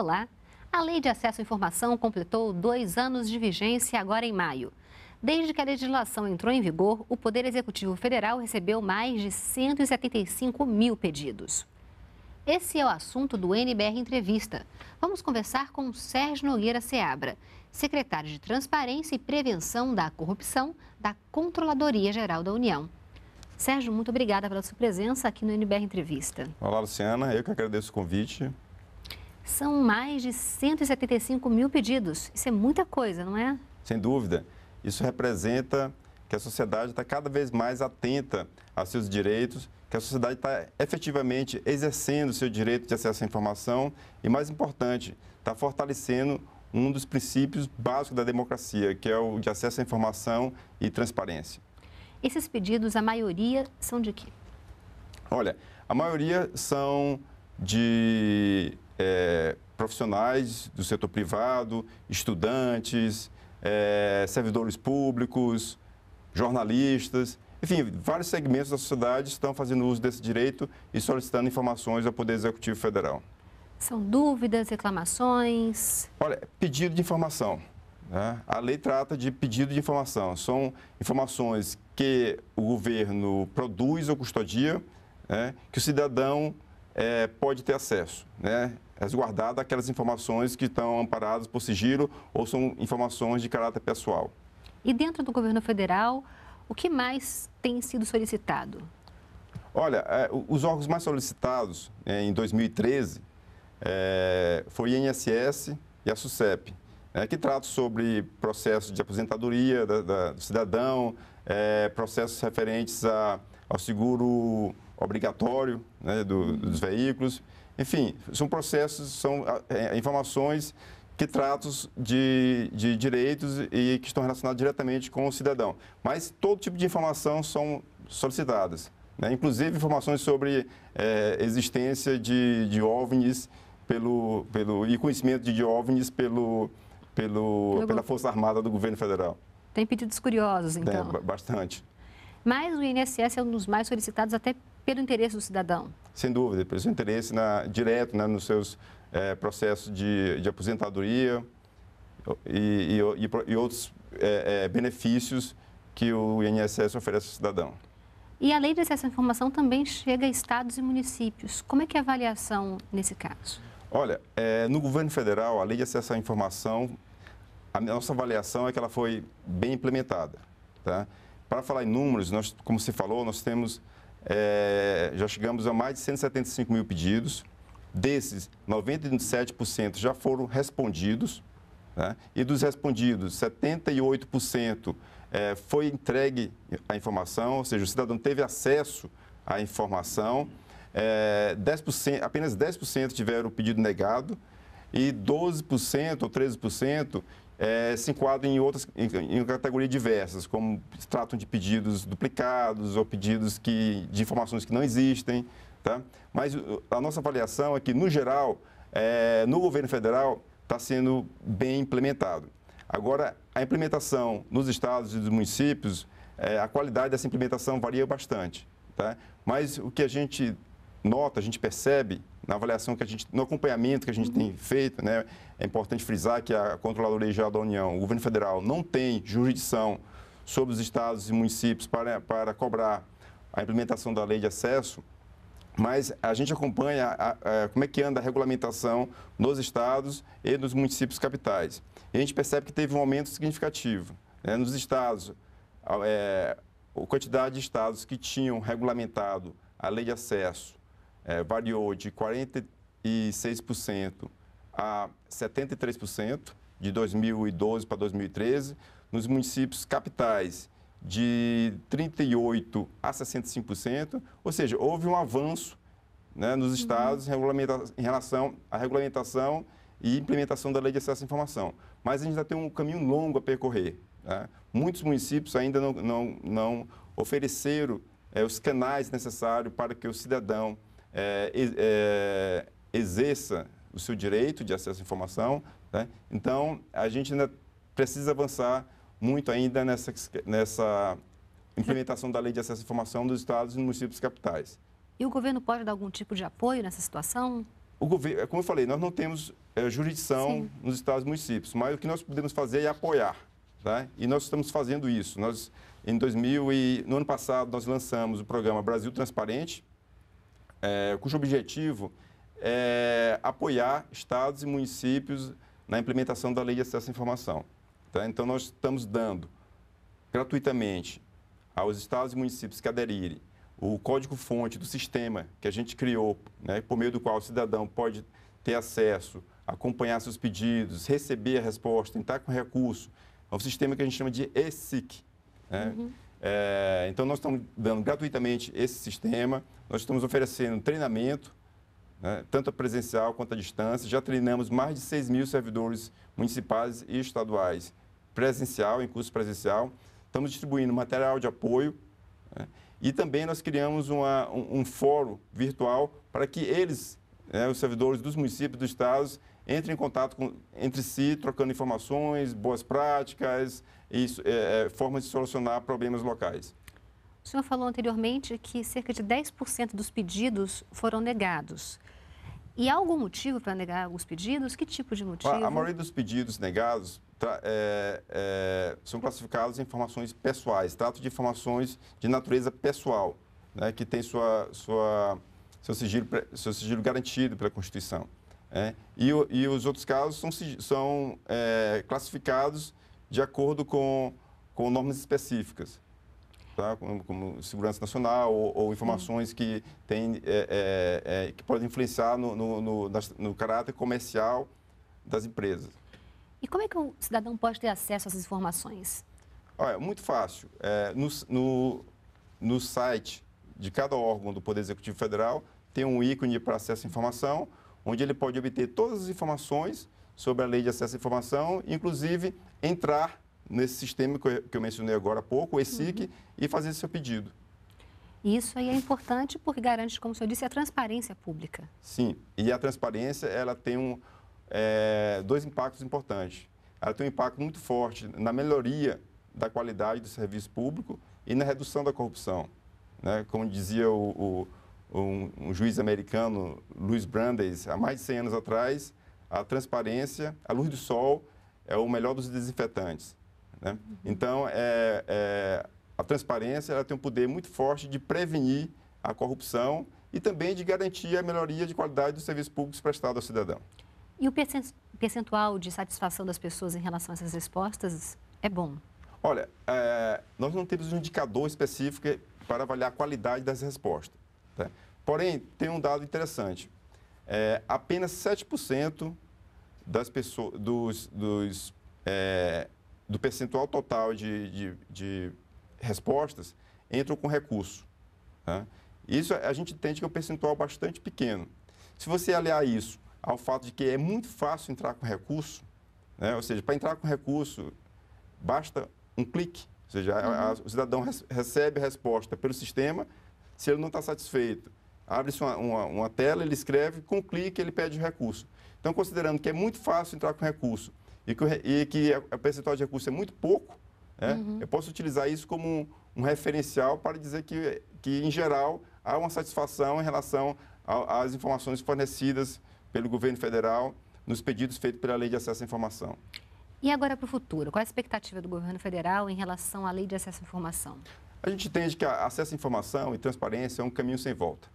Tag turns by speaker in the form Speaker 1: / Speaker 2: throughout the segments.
Speaker 1: Olá! A Lei de Acesso à Informação completou dois anos de vigência agora em maio. Desde que a legislação entrou em vigor, o Poder Executivo Federal recebeu mais de 175 mil pedidos. Esse é o assunto do NBR Entrevista. Vamos conversar com Sérgio Nogueira Seabra, secretário de Transparência e Prevenção da Corrupção da Controladoria Geral da União. Sérgio, muito obrigada pela sua presença aqui no NBR Entrevista.
Speaker 2: Olá, Luciana. Eu que agradeço o convite
Speaker 1: são mais de 175 mil pedidos. Isso é muita coisa, não é?
Speaker 2: Sem dúvida. Isso representa que a sociedade está cada vez mais atenta a seus direitos, que a sociedade está efetivamente exercendo o seu direito de acesso à informação e, mais importante, está fortalecendo um dos princípios básicos da democracia, que é o de acesso à informação e transparência.
Speaker 1: Esses pedidos, a maioria são de quê?
Speaker 2: Olha, a maioria são de é, profissionais do setor privado, estudantes, é, servidores públicos, jornalistas, enfim, vários segmentos da sociedade estão fazendo uso desse direito e solicitando informações ao Poder Executivo Federal.
Speaker 1: São dúvidas, reclamações?
Speaker 2: Olha, pedido de informação. Né? A lei trata de pedido de informação. São informações que o governo produz ou custodia, né? que o cidadão é, pode ter acesso. Né? resguardada aquelas informações que estão amparadas por sigilo ou são informações de caráter pessoal.
Speaker 1: E dentro do governo federal, o que mais tem sido solicitado?
Speaker 2: Olha, é, os órgãos mais solicitados né, em 2013 é, foi o INSS e a SUSEP, né, que tratam sobre processos de aposentadoria do cidadão, é, processos referentes ao seguro obrigatório né, do, dos veículos. Enfim, são processos, são é, informações que tratam de, de direitos e que estão relacionados diretamente com o cidadão. Mas todo tipo de informação são solicitadas, né? inclusive informações sobre é, existência de, de OVNIs pelo, pelo, e conhecimento de OVNIs pelo, pelo, pela Força Armada do Governo Federal.
Speaker 1: Tem pedidos curiosos, então?
Speaker 2: É, bastante.
Speaker 1: Mas o INSS é um dos mais solicitados até pelo interesse do cidadão.
Speaker 2: Sem dúvida, pelo seu interesse na, direto né, nos seus é, processos de, de aposentadoria e, e, e, e outros é, é, benefícios que o INSS oferece ao cidadão.
Speaker 1: E a lei de acesso à informação também chega a estados e municípios. Como é que é a avaliação nesse caso?
Speaker 2: Olha, no governo federal, a lei de acesso à informação, a nossa avaliação é que ela foi bem implementada. Tá? Para falar em números, nós, como se falou, nós temos é, já chegamos a mais de 175 mil pedidos. Desses, 97% já foram respondidos. Né? E dos respondidos, 78% é, foi entregue a informação, ou seja, o cidadão teve acesso à informação. É, 10%, apenas 10% tiveram o pedido negado e 12% ou 13% é, se enquadram em outras em, em categorias diversas, como tratam de pedidos duplicados ou pedidos que, de informações que não existem. Tá? Mas a nossa avaliação é que, no geral, é, no governo federal está sendo bem implementado. Agora, a implementação nos estados e nos municípios, é, a qualidade dessa implementação varia bastante. Tá? Mas o que a gente nota, a gente percebe na avaliação que a gente, no acompanhamento que a gente tem uhum. feito, né, é importante frisar que a Controladoria Geral da União, o governo federal, não tem jurisdição sobre os estados e municípios para, para cobrar a implementação da lei de acesso, mas a gente acompanha a, a, como é que anda a regulamentação nos estados e nos municípios capitais. E a gente percebe que teve um aumento significativo. Né? Nos estados, é, a quantidade de estados que tinham regulamentado a lei de acesso é, variou de 46% a 73% de 2012 para 2013. Nos municípios capitais, de 38% a 65%, ou seja, houve um avanço né, nos uhum. estados uhum. em relação à regulamentação e implementação da lei de acesso à informação. Mas a gente ainda tem um caminho longo a percorrer. Né? Muitos municípios ainda não, não, não ofereceram é, os canais necessários para que o cidadão é, é, exerça o seu direito de acesso à informação. Né? Então, a gente ainda precisa avançar muito ainda nessa, nessa implementação da lei de acesso à informação dos estados e municípios capitais.
Speaker 1: E o governo pode dar algum tipo de apoio nessa situação?
Speaker 2: O governo, como eu falei, nós não temos é, jurisdição Sim. nos estados e municípios, mas o que nós podemos fazer é apoiar. Tá? E nós estamos fazendo isso. Nós, em 2000 e no ano passado, nós lançamos o programa Brasil Transparente, é, cujo objetivo é apoiar estados e municípios na implementação da lei de acesso à informação. Tá? Então, nós estamos dando gratuitamente aos estados e municípios que aderirem o código-fonte do sistema que a gente criou, né, por meio do qual o cidadão pode ter acesso, acompanhar seus pedidos, receber a resposta, entrar com recurso. É um sistema que a gente chama de ESIC. Né? Uhum. É, então, nós estamos dando gratuitamente esse sistema, nós estamos oferecendo treinamento, né, tanto a presencial quanto a distância. Já treinamos mais de 6 mil servidores municipais e estaduais presencial, em curso presencial. Estamos distribuindo material de apoio né, e também nós criamos uma, um, um fórum virtual para que eles, né, os servidores dos municípios, dos estados, entre em contato com, entre si, trocando informações, boas práticas, e é, é, formas de solucionar problemas locais.
Speaker 1: O senhor falou anteriormente que cerca de 10% dos pedidos foram negados. E há algum motivo para negar alguns pedidos? Que tipo de motivo? A, maioria dos
Speaker 2: pedidos negados é, é, são classificados em informações pessoais, trato de informações de natureza pessoal, né, que tem sua, sua, seu, sigilo, seu sigilo garantido pela Constituição. É, e, e, os outros casos são, são é, classificados de acordo com, com normas específicas, tá? como, como segurança nacional ou, ou informações que, tem, é, é, é que podem influenciar no, no, no, no, caráter comercial das empresas.
Speaker 1: E como é que o um cidadão pode ter acesso a essas informações?
Speaker 2: Olha, muito fácil. É, no, no site de cada órgão do Poder Executivo Federal tem um ícone para acesso à informação onde ele pode obter todas as informações sobre a lei de acesso à informação, inclusive entrar nesse sistema que eu, mencionei agora há pouco, o ESIC, uhum. e fazer seu pedido.
Speaker 1: Isso aí é importante porque garante, como o senhor disse, a transparência pública.
Speaker 2: Sim, e a transparência ela tem um, é, dois impactos importantes. Ela tem um impacto muito forte na melhoria da qualidade do serviço público e na redução da corrupção. Né? Como dizia o, o um, um juiz americano, Louis Brandeis, há mais de 100 anos atrás, a transparência, a luz do sol é o melhor dos desinfetantes. Né? Uhum. Então, é, é, a transparência ela tem um poder muito forte de prevenir a corrupção e também de garantir a melhoria de qualidade dos serviços públicos prestados ao cidadão.
Speaker 1: E o percentual de satisfação das pessoas em relação a essas respostas é bom?
Speaker 2: Olha, é, nós não temos um indicador específico para avaliar a qualidade das respostas. Tá? Porém, tem um dado interessante. É, apenas 7% das pessoas, dos, dos é, do percentual total de, de, de, respostas entram com recurso. Tá? Isso a gente entende que é um percentual bastante pequeno. Se você aliar isso ao fato de que é muito fácil entrar com recurso, né? ou seja, para entrar com recurso basta um clique, ou seja, uhum. a, a, uhum. o cidadão recebe a resposta pelo sistema, se ele não está satisfeito, abre-se uma, uma, uma, tela, ele escreve, com um clique ele pede recurso. Então, considerando que é muito fácil entrar com recurso e que, e que a, é, a percentual de recurso é muito pouco, né, uhum. eu posso utilizar isso como um, um, referencial para dizer que, que, em geral, há uma satisfação em relação às informações fornecidas pelo governo federal nos pedidos feitos pela Lei de Acesso à Informação.
Speaker 1: E agora para o futuro, qual é a expectativa do governo federal em relação à Lei de Acesso à Informação?
Speaker 2: A gente entende que acesso à informação e transparência é um caminho sem volta.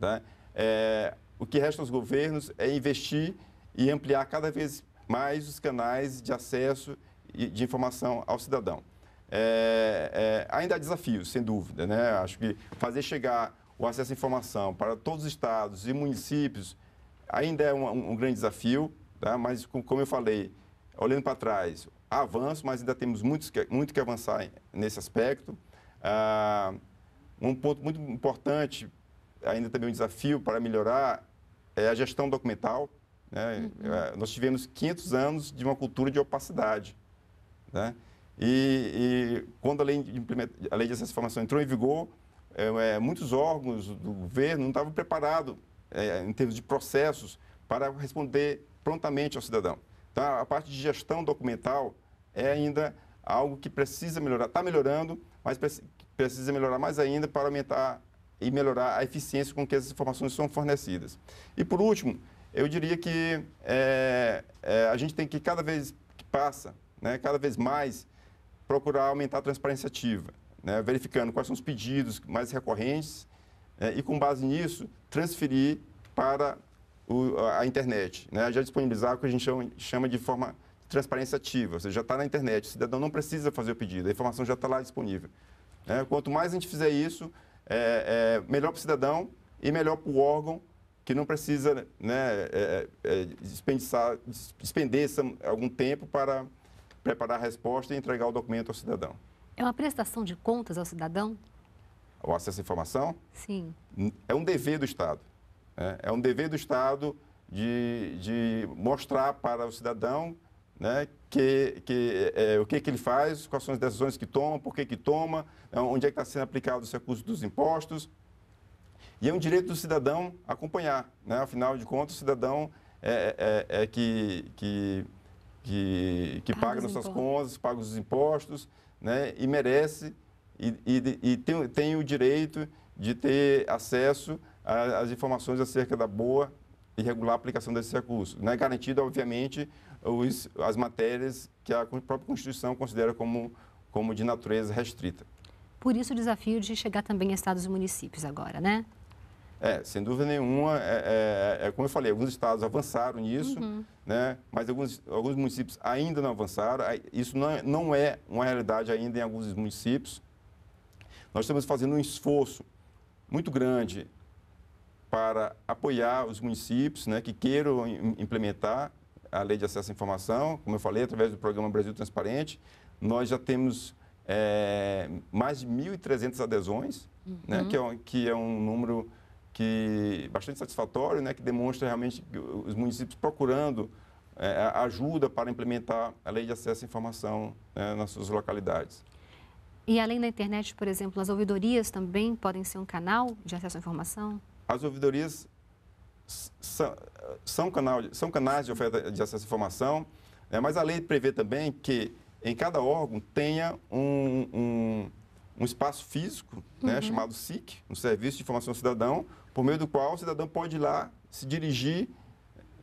Speaker 2: Né? É, o que resta aos governos é investir e ampliar cada vez mais os canais de acesso e de informação ao cidadão. É, é, ainda há desafios, sem dúvida. Né? Acho que fazer chegar o acesso à informação para todos os estados e municípios ainda é um, um grande desafio, tá? mas, como eu falei, olhando para trás, há avanço, mas ainda temos muito, muito que avançar nesse aspecto. Ah, um ponto muito importante, ainda também um desafio para melhorar, é a gestão documental. Né? Uhum. É, nós tivemos 500 anos de uma cultura de opacidade. Né? E, e, quando a lei, de, a lei de acesso à informação entrou em vigor, é, é, muitos órgãos do governo não estavam preparados, é, em termos de processos, para responder prontamente ao cidadão. Então, a parte de gestão documental é ainda algo que precisa melhorar. Está melhorando, mas precisa melhorar mais ainda para aumentar e melhorar a eficiência com que essas informações são fornecidas. E por último, eu diria que é, é, a gente tem que cada vez que passa, né, cada vez mais, procurar aumentar a transparência ativa, né, verificando quais são os pedidos mais recorrentes é, e, com base nisso, transferir para o, a internet, né, já disponibilizar o que a gente chama de forma transparência ativa, ou seja, já está na internet, o cidadão não precisa fazer o pedido, a informação já está lá disponível. Né? Quanto mais a gente fizer isso, é, é melhor para o cidadão e melhor para o órgão que não precisa né, é, é, é dispensar, despender algum tempo para preparar a resposta e entregar o documento ao cidadão.
Speaker 1: É uma prestação de contas ao cidadão?
Speaker 2: O acesso à informação? Sim. É um dever do Estado. Né? É um dever do Estado de, de mostrar para o cidadão né, que, que, é, é, o que, que ele faz, quais são as decisões que toma, por que, que toma, né? onde é que está sendo aplicado esse recurso dos impostos. E é um direito do cidadão acompanhar. Né? Afinal de contas, o cidadão é, é, é, é que, que, que, que paga, as nossas contas, paga os impostos né? e merece e, e, e tem, tem o direito de ter acesso às informações acerca da boa e regular aplicação desse recurso, Né? Garantido, obviamente, os, as matérias que a própria Constituição considera como, como de natureza restrita.
Speaker 1: Por isso o desafio de chegar também a estados e municípios agora, né?
Speaker 2: É, sem dúvida nenhuma, é, é, é, é como eu falei, alguns estados avançaram nisso, uhum. né? mas alguns, alguns municípios ainda não avançaram. Isso não é, não é uma realidade ainda em alguns municípios. Nós estamos fazendo um esforço muito grande para apoiar os municípios né, que queiram implementar a lei de acesso à informação, como eu falei, através do programa Brasil Transparente, nós já temos é, mais de 1.300 adesões, né, uhum. né, que, é, que é um número que bastante satisfatório, né, que demonstra realmente os municípios procurando é, ajuda para implementar a lei de acesso à informação né, nas suas localidades.
Speaker 1: E além da internet, por exemplo, as ouvidorias também podem ser um canal de acesso à informação?
Speaker 2: As ouvidorias são, canal, são canais de oferta de acesso à informação, é, mas a lei prevê também que em cada órgão tenha um, um, um espaço físico, né, uhum. chamado SIC, um Serviço de Informação Cidadão, por meio do qual o cidadão pode ir lá se dirigir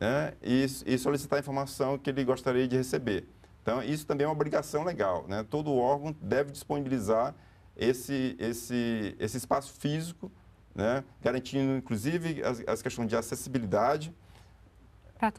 Speaker 2: né, e, e, solicitar a informação que ele gostaria de receber. Então, isso também é uma obrigação legal. Né? Todo órgão deve disponibilizar esse, esse, esse espaço físico, né, garantindo, inclusive, as, as questões de acessibilidade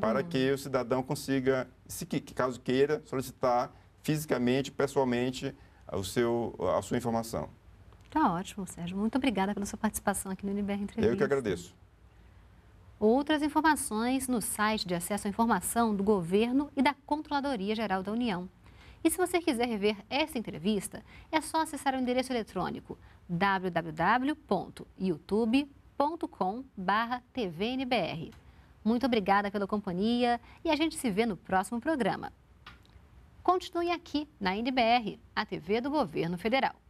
Speaker 2: para mundo. que o cidadão consiga, se que, caso queira, solicitar fisicamente, pessoalmente, o seu, a sua informação.
Speaker 1: Tá ótimo, Sérgio. Muito obrigada pela sua participação aqui no NBR Entrevista. Eu que agradeço. Outras informações no site de acesso à informação do Governo e da Controladoria Geral da União. E se você quiser rever essa entrevista, é só acessar o endereço eletrônico www.youtube.com.br tvnbr. Muito obrigada pela companhia e a gente se vê no próximo programa. Continue aqui na NBR, a TV do Governo Federal.